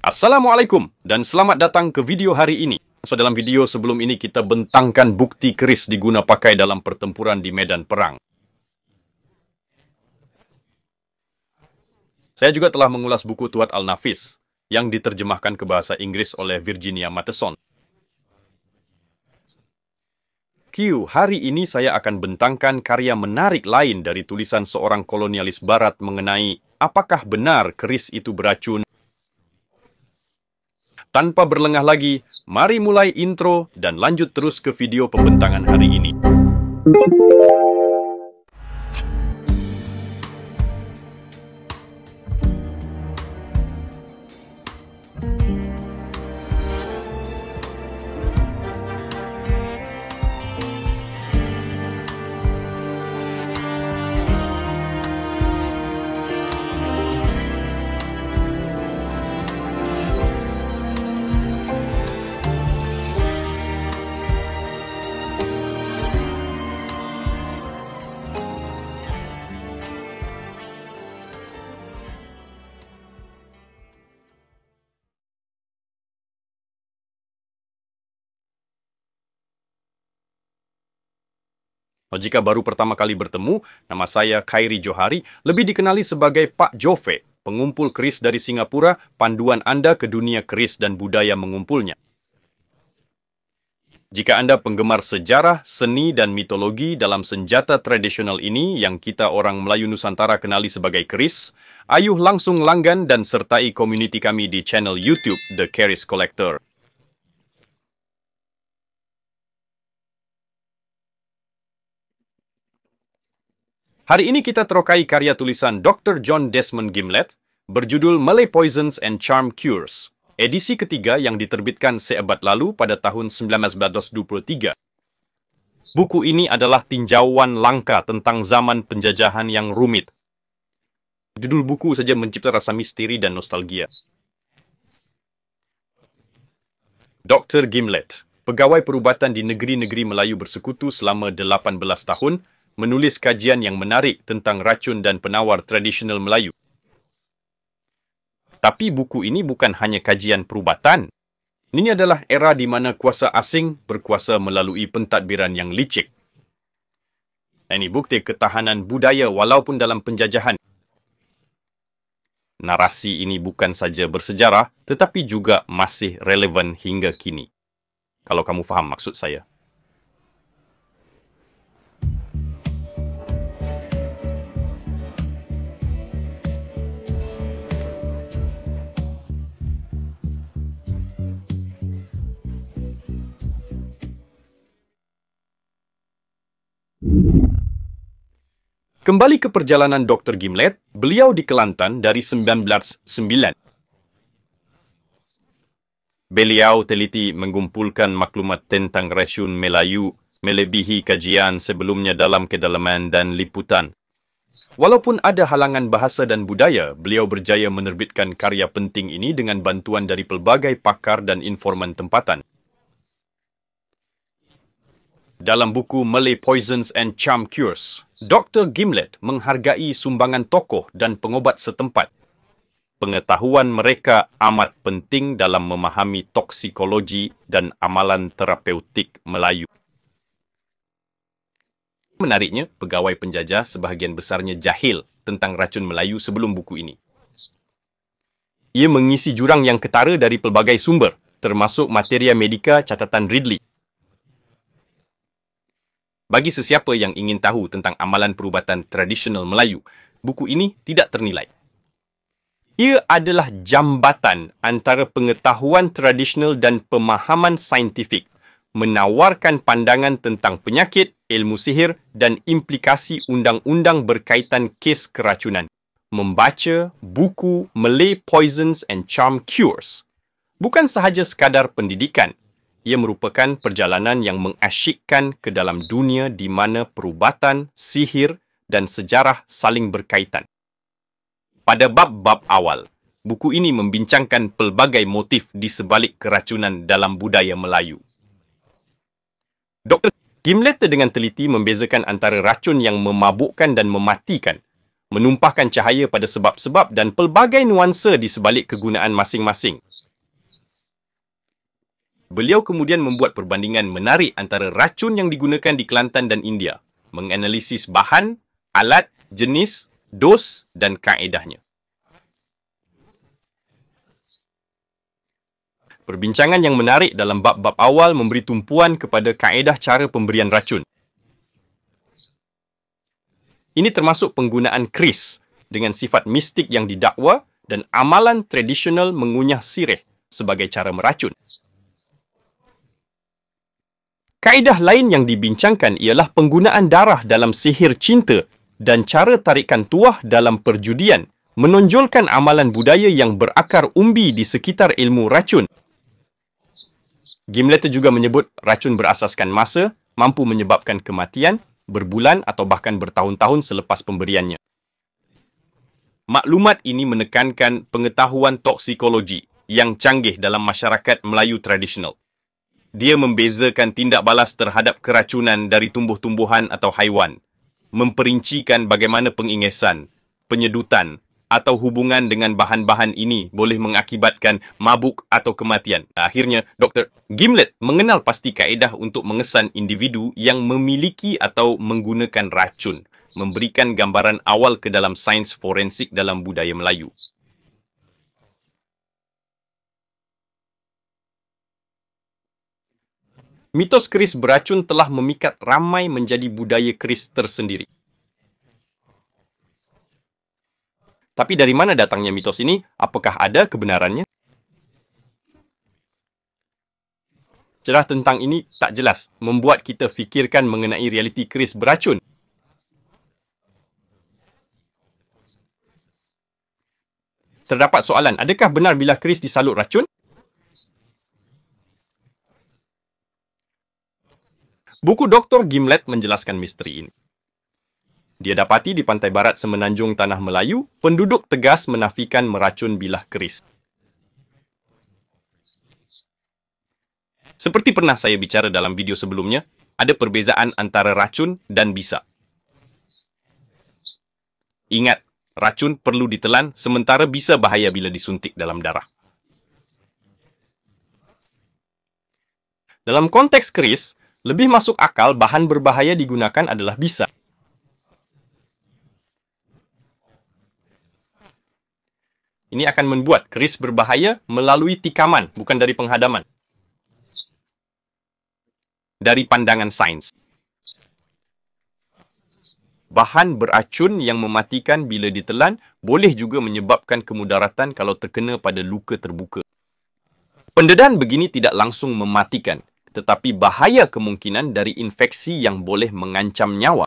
Assalamualaikum dan selamat datang ke video hari ini. So, dalam video sebelum ini kita bentangkan bukti keris diguna pakai dalam pertempuran di medan perang. Saya juga telah mengulas buku Tuat Al-Nafis yang diterjemahkan ke bahasa Inggris oleh Virginia Mateson. Q, hari ini saya akan bentangkan karya menarik lain dari tulisan seorang kolonialis barat mengenai apakah benar keris itu beracun Tanpa berlengah lagi, mari mulai intro dan lanjut terus ke video pembentangan hari ini. Oh, jika baru pertama kali bertemu, nama saya Khairi Johari, lebih dikenali sebagai Pak Jove, pengumpul keris dari Singapura, panduan anda ke dunia keris dan budaya mengumpulnya. Jika anda penggemar sejarah, seni dan mitologi dalam senjata tradisional ini yang kita orang Melayu Nusantara kenali sebagai keris, ayuh langsung langgan dan sertai komuniti kami di channel YouTube The Keris Collector. Hari ini kita terokai karya tulisan Dr. John Desmond Gimlet berjudul Malay Poisons and Charm Cures, edisi ketiga yang diterbitkan seabad lalu pada tahun 1923. Buku ini adalah tinjauan langka tentang zaman penjajahan yang rumit. Judul buku saja mencipta rasa misteri dan nostalgia. Dr. Gimlet, pegawai perubatan di negeri-negeri Melayu bersekutu selama 18 tahun, menulis kajian yang menarik tentang racun dan penawar tradisional Melayu. Tapi buku ini bukan hanya kajian perubatan. Ini adalah era di mana kuasa asing berkuasa melalui pentadbiran yang licik. Ini bukti ketahanan budaya walaupun dalam penjajahan. Narasi ini bukan saja bersejarah tetapi juga masih relevan hingga kini. Kalau kamu faham maksud saya. Kembali ke perjalanan Dr. Gimlet, beliau di Kelantan dari 1909. Beliau teliti mengumpulkan maklumat tentang rasyun Melayu melebihi kajian sebelumnya dalam kedalaman dan liputan. Walaupun ada halangan bahasa dan budaya, beliau berjaya menerbitkan karya penting ini dengan bantuan dari pelbagai pakar dan informan tempatan. Dalam buku Malay Poisons and Charm Cures, Dr. Gimlet menghargai sumbangan tokoh dan pengobat setempat. Pengetahuan mereka amat penting dalam memahami toksikologi dan amalan terapeutik Melayu. Menariknya, pegawai penjajah sebahagian besarnya jahil tentang racun Melayu sebelum buku ini. Ia mengisi jurang yang ketara dari pelbagai sumber, termasuk materia medika catatan Ridley. Bagi sesiapa yang ingin tahu tentang amalan perubatan tradisional Melayu, buku ini tidak ternilai. Ia adalah jambatan antara pengetahuan tradisional dan pemahaman saintifik, menawarkan pandangan tentang penyakit, ilmu sihir dan implikasi undang-undang berkaitan kes keracunan. Membaca buku Malay Poisons and Charm Cures bukan sahaja sekadar pendidikan, ia merupakan perjalanan yang mengasyikkan ke dalam dunia di mana perubatan, sihir dan sejarah saling berkaitan. Pada bab-bab awal, buku ini membincangkan pelbagai motif di sebalik keracunan dalam budaya Melayu. Dr. Gimletter dengan teliti membezakan antara racun yang memabukkan dan mematikan, menumpahkan cahaya pada sebab-sebab dan pelbagai nuansa di sebalik kegunaan masing-masing. Beliau kemudian membuat perbandingan menarik antara racun yang digunakan di Kelantan dan India, menganalisis bahan, alat, jenis, dos dan kaedahnya. Perbincangan yang menarik dalam bab-bab awal memberi tumpuan kepada kaedah cara pemberian racun. Ini termasuk penggunaan kris dengan sifat mistik yang didakwa dan amalan tradisional mengunyah sirih sebagai cara meracun. Kaedah lain yang dibincangkan ialah penggunaan darah dalam sihir cinta dan cara tarikan tuah dalam perjudian menonjolkan amalan budaya yang berakar umbi di sekitar ilmu racun. Gimletter juga menyebut racun berasaskan masa mampu menyebabkan kematian berbulan atau bahkan bertahun-tahun selepas pemberiannya. Maklumat ini menekankan pengetahuan toksikologi yang canggih dalam masyarakat Melayu tradisional dia membezakan tindak balas terhadap keracunan dari tumbuh-tumbuhan atau haiwan, memperincikan bagaimana pengingesan, penyedutan atau hubungan dengan bahan-bahan ini boleh mengakibatkan mabuk atau kematian. Akhirnya, Dr. Gimlet mengenal pasti kaedah untuk mengesan individu yang memiliki atau menggunakan racun, memberikan gambaran awal ke dalam sains forensik dalam budaya Melayu. mitos keris beracun telah memikat ramai menjadi budaya keris tersendiri. Tapi dari mana datangnya mitos ini? Apakah ada kebenarannya? Cerah tentang ini tak jelas, membuat kita fikirkan mengenai realiti keris beracun. Terdapat soalan, adakah benar bila keris disalut racun? Buku Dr. Gimlet menjelaskan misteri ini. Dia dapati di pantai barat semenanjung tanah Melayu, penduduk tegas menafikan meracun bilah keris. Seperti pernah saya bicara dalam video sebelumnya, ada perbezaan antara racun dan bisa. Ingat, racun perlu ditelan sementara bisa bahaya bila disuntik dalam darah. Dalam konteks keris, lebih masuk akal bahan berbahaya digunakan adalah bisa. Ini akan membuat keris berbahaya melalui tikaman, bukan dari penghadaman. Dari pandangan sains. Bahan beracun yang mematikan bila ditelan boleh juga menyebabkan kemudaratan kalau terkena pada luka terbuka. Pendedahan begini tidak langsung mematikan, tetapi bahaya kemungkinan dari infeksi yang boleh mengancam nyawa.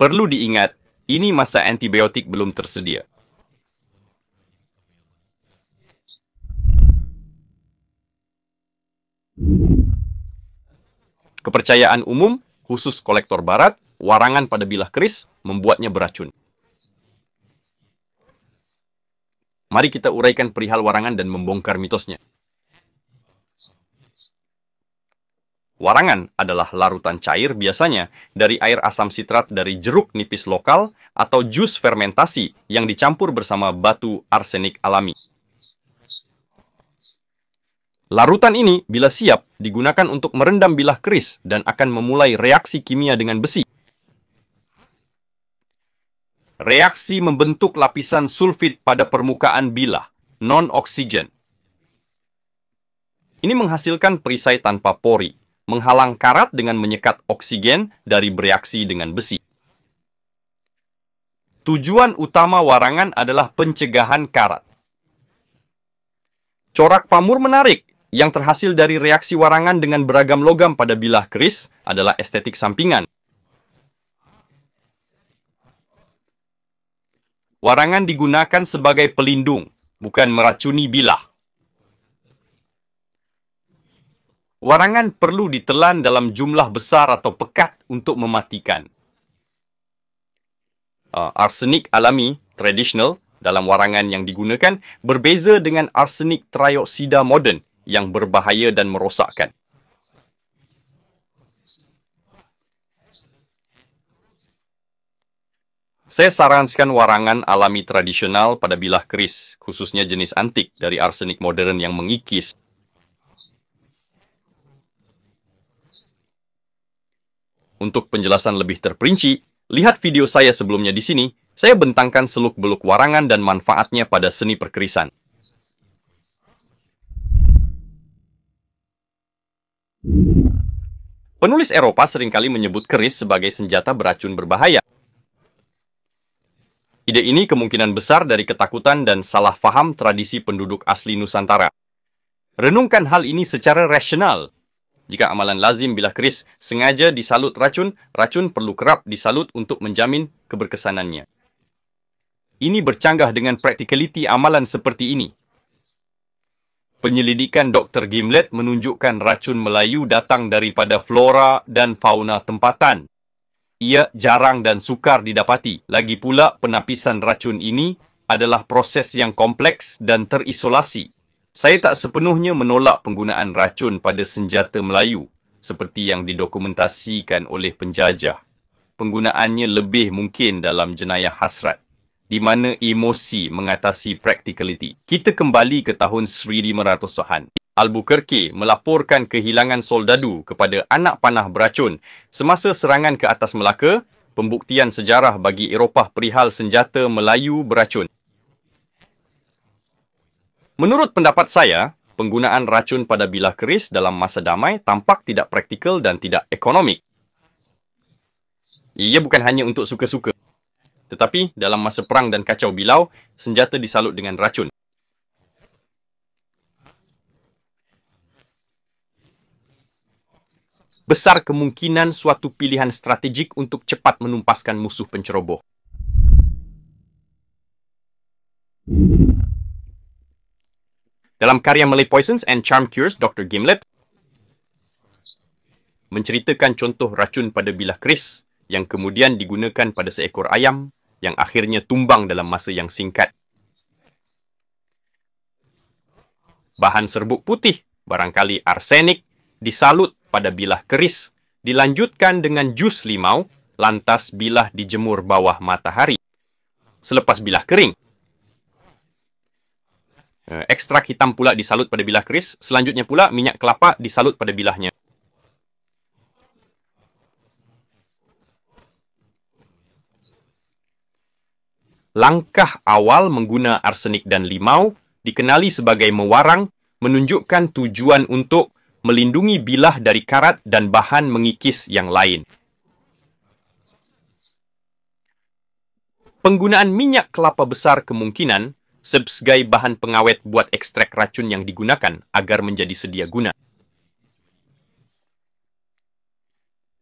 Perlu diingat, ini masa antibiotik belum tersedia. Kepercayaan umum, khusus kolektor barat, warangan pada bilah keris, membuatnya beracun. Mari kita uraikan perihal warangan dan membongkar mitosnya. Warangan adalah larutan cair biasanya dari air asam sitrat dari jeruk nipis lokal atau jus fermentasi yang dicampur bersama batu arsenik alami. Larutan ini bila siap digunakan untuk merendam bilah keris dan akan memulai reaksi kimia dengan besi. Reaksi membentuk lapisan sulfit pada permukaan bilah, non-oksigen. Ini menghasilkan perisai tanpa pori, menghalang karat dengan menyekat oksigen dari bereaksi dengan besi. Tujuan utama warangan adalah pencegahan karat. Corak pamur menarik yang terhasil dari reaksi warangan dengan beragam logam pada bilah keris adalah estetik sampingan. Warangan digunakan sebagai pelindung, bukan meracuni bilah. Warangan perlu ditelan dalam jumlah besar atau pekat untuk mematikan. Uh, ah, arsenik alami tradisional dalam warangan yang digunakan berbeza dengan arsenik trioksida moden yang berbahaya dan merosakkan. Saya sarankan warangan alami tradisional pada bilah keris, khususnya jenis antik dari arsenik modern yang mengikis Untuk penjelasan lebih terperinci, lihat video saya sebelumnya di sini. Saya bentangkan seluk-beluk warangan dan manfaatnya pada seni perkerisan. Penulis Eropa seringkali menyebut keris sebagai senjata beracun berbahaya. Ide ini kemungkinan besar dari ketakutan dan salah faham tradisi penduduk asli Nusantara. Renungkan hal ini secara rasional Jika amalan lazim bila keris sengaja disalut racun, racun perlu kerap disalut untuk menjamin keberkesanannya. Ini bercanggah dengan praktikaliti amalan seperti ini. Penyelidikan Dr. Gimlet menunjukkan racun Melayu datang daripada flora dan fauna tempatan. Ia jarang dan sukar didapati. Lagi pula penapisan racun ini adalah proses yang kompleks dan terisolasi. Saya tak sepenuhnya menolak penggunaan racun pada senjata Melayu seperti yang didokumentasikan oleh penjajah. Penggunaannya lebih mungkin dalam jenayah hasrat di mana emosi mengatasi practicality. Kita kembali ke tahun 1500-an. Albuquerque melaporkan kehilangan soldadu kepada anak panah beracun semasa serangan ke atas Melaka, pembuktian sejarah bagi Eropah perihal senjata Melayu beracun. Menurut pendapat saya, penggunaan racun pada bilah keris dalam masa damai tampak tidak praktikal dan tidak ekonomik. Ia bukan hanya untuk suka-suka. Tetapi dalam masa perang dan kacau bilau, senjata disalut dengan racun. Besar kemungkinan suatu pilihan strategik untuk cepat menumpaskan musuh penceroboh. Dalam karya Malay Poisons and Charm Cures, Dr. Gimlet menceritakan contoh racun pada bilah keris yang kemudian digunakan pada seekor ayam yang akhirnya tumbang dalam masa yang singkat. Bahan serbuk putih, barangkali arsenik, disalut pada bilah keris, dilanjutkan dengan jus limau, lantas bilah dijemur bawah matahari. Selepas bilah kering, Eh, Ekstrak hitam pula disalut pada bilah keris. Selanjutnya pula, minyak kelapa disalut pada bilahnya. Langkah awal mengguna arsenik dan limau, dikenali sebagai mewarang, menunjukkan tujuan untuk melindungi bilah dari karat dan bahan mengikis yang lain. Penggunaan minyak kelapa besar kemungkinan sebagai bahan pengawet buat ekstrak racun yang digunakan agar menjadi sedia guna.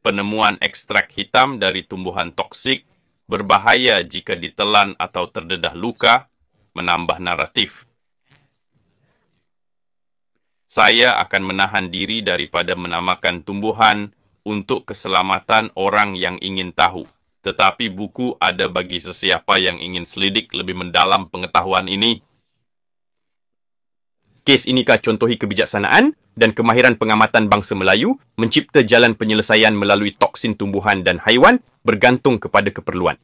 Penemuan ekstrak hitam dari tumbuhan toksik berbahaya jika ditelan atau terdedah luka menambah naratif. Saya akan menahan diri daripada menamakan tumbuhan untuk keselamatan orang yang ingin tahu tetapi buku ada bagi sesiapa yang ingin selidik lebih mendalam pengetahuan ini. Kes inikah contohi kebijaksanaan dan kemahiran pengamatan bangsa Melayu mencipta jalan penyelesaian melalui toksin tumbuhan dan haiwan bergantung kepada keperluan.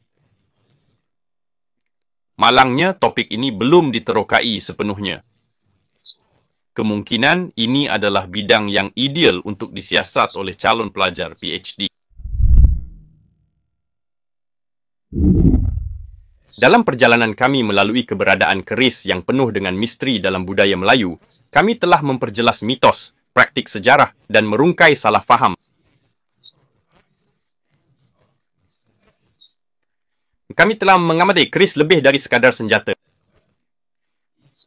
Malangnya, topik ini belum diterokai sepenuhnya. Kemungkinan ini adalah bidang yang ideal untuk disiasat oleh calon pelajar PhD. Dalam perjalanan kami melalui keberadaan keris yang penuh dengan misteri dalam budaya Melayu, kami telah memperjelas mitos, praktik sejarah, dan merungkai salah faham. Kami telah mengamati keris lebih dari sekadar senjata.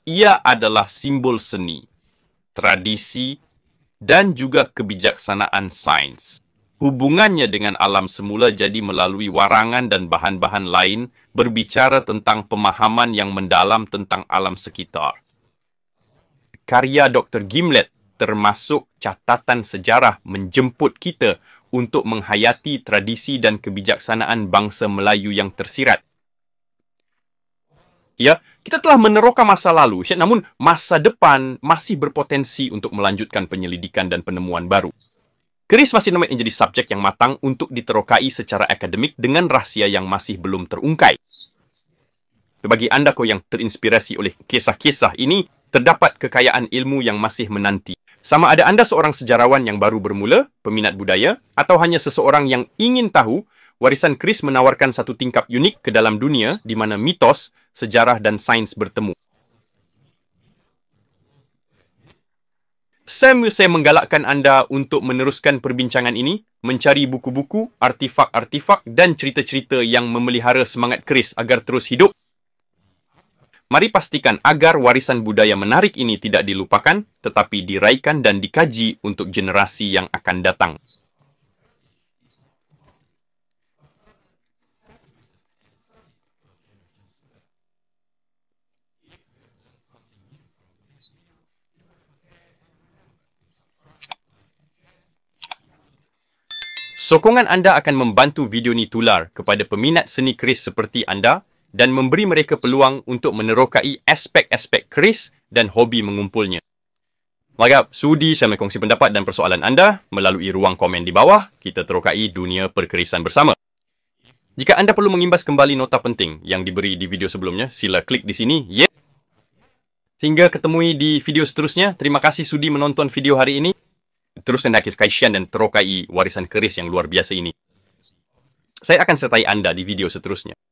Ia adalah simbol seni, tradisi, dan juga kebijaksanaan sains. Hubungannya dengan alam semula jadi melalui warangan dan bahan-bahan lain berbicara tentang pemahaman yang mendalam tentang alam sekitar. Karya Dr. Gimlet termasuk catatan sejarah menjemput kita untuk menghayati tradisi dan kebijaksanaan bangsa Melayu yang tersirat. Ya, kita telah meneroka masa lalu, namun masa depan masih berpotensi untuk melanjutkan penyelidikan dan penemuan baru. Chris masih namanya menjadi subjek yang matang untuk diterokai secara akademik dengan rahsia yang masih belum terungkai. Bagi anda kau yang terinspirasi oleh kisah-kisah ini, terdapat kekayaan ilmu yang masih menanti. Sama ada anda seorang sejarawan yang baru bermula, peminat budaya, atau hanya seseorang yang ingin tahu, warisan Chris menawarkan satu tingkap unik ke dalam dunia di mana mitos, sejarah, dan sains bertemu. Sam saya menggalakkan anda untuk meneruskan perbincangan ini, mencari buku-buku, artifak-artifak dan cerita-cerita yang memelihara semangat Chris agar terus hidup. Mari pastikan agar warisan budaya menarik ini tidak dilupakan, tetapi diraikan dan dikaji untuk generasi yang akan datang. Sokongan anda akan membantu video ini tular kepada peminat seni keris seperti anda dan memberi mereka peluang untuk menerokai aspek-aspek keris dan hobi mengumpulnya. Magap, sudi saya mengkongsi pendapat dan persoalan anda melalui ruang komen di bawah. Kita terokai dunia perkerisan bersama. Jika anda perlu mengimbas kembali nota penting yang diberi di video sebelumnya, sila klik di sini. Yeah. Sehingga ketemui di video seterusnya. Terima kasih sudi menonton video hari ini terus Nakis Kaishan dan terokai warisan keris yang luar biasa ini. Saya akan sertai Anda di video seterusnya.